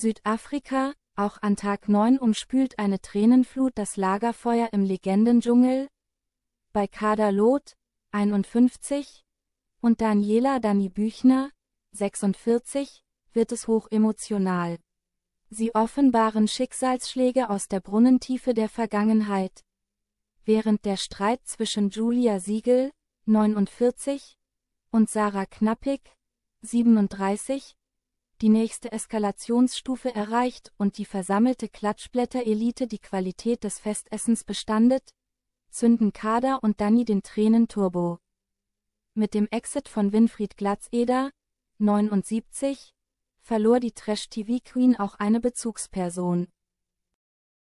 Südafrika, auch an Tag 9 umspült eine Tränenflut das Lagerfeuer im Legendendschungel. Bei Kader Loth, 51, und Daniela Dani Büchner, 46, wird es hochemotional. Sie offenbaren Schicksalsschläge aus der Brunnentiefe der Vergangenheit. Während der Streit zwischen Julia Siegel, 49, und Sarah Knappig, 37, die nächste Eskalationsstufe erreicht und die versammelte Klatschblätter-Elite die Qualität des Festessens bestandet, zünden Kader und Danny den Tränen Turbo. Mit dem Exit von Winfried Glatzeder, 79, verlor die Trash-TV-Queen auch eine Bezugsperson.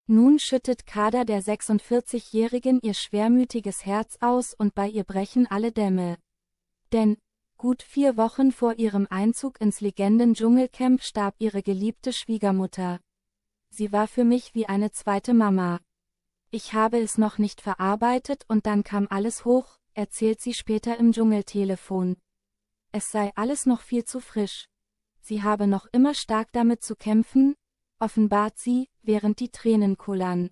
Nun schüttet Kader der 46-Jährigen ihr schwermütiges Herz aus und bei ihr brechen alle Dämme. Denn, Gut vier Wochen vor ihrem Einzug ins Legenden-Dschungelcamp starb ihre geliebte Schwiegermutter. Sie war für mich wie eine zweite Mama. Ich habe es noch nicht verarbeitet und dann kam alles hoch, erzählt sie später im Dschungeltelefon. Es sei alles noch viel zu frisch. Sie habe noch immer stark damit zu kämpfen, offenbart sie, während die Tränen kullern.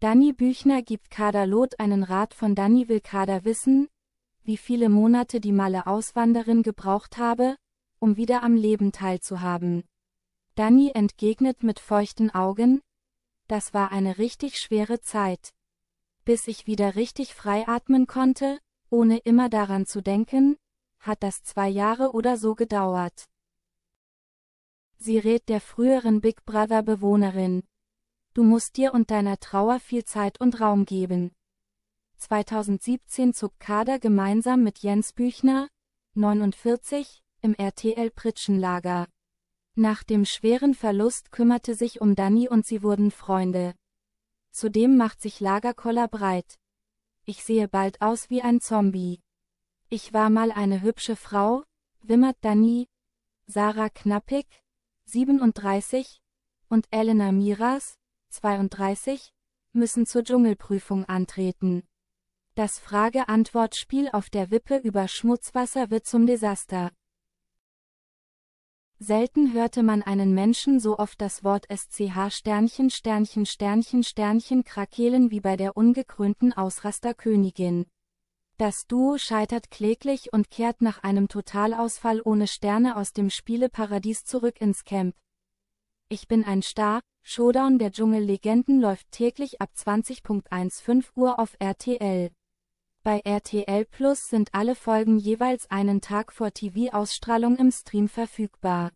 Danny Büchner gibt Kader Loth einen Rat von Danny will Kader wissen, wie viele Monate die Malle-Auswanderin gebraucht habe, um wieder am Leben teilzuhaben. Danny entgegnet mit feuchten Augen, das war eine richtig schwere Zeit. Bis ich wieder richtig frei atmen konnte, ohne immer daran zu denken, hat das zwei Jahre oder so gedauert. Sie rät der früheren Big Brother Bewohnerin. Du musst dir und deiner Trauer viel Zeit und Raum geben. 2017 zog Kader gemeinsam mit Jens Büchner, 49, im RTL Pritschenlager. Nach dem schweren Verlust kümmerte sich um Dani und sie wurden Freunde. Zudem macht sich Lagerkoller breit. Ich sehe bald aus wie ein Zombie. Ich war mal eine hübsche Frau, wimmert Dani, Sarah Knappig, 37, und Elena Miras, 32, müssen zur Dschungelprüfung antreten. Das Frage-Antwort-Spiel auf der Wippe über Schmutzwasser wird zum Desaster. Selten hörte man einen Menschen so oft das Wort SCH Sternchen Sternchen Sternchen Sternchen krakehlen wie bei der ungekrönten Ausrasterkönigin. Das Duo scheitert kläglich und kehrt nach einem Totalausfall ohne Sterne aus dem Spieleparadies zurück ins Camp. Ich bin ein Star, Showdown der Dschungellegenden läuft täglich ab 20.15 Uhr auf RTL. Bei RTL Plus sind alle Folgen jeweils einen Tag vor TV-Ausstrahlung im Stream verfügbar.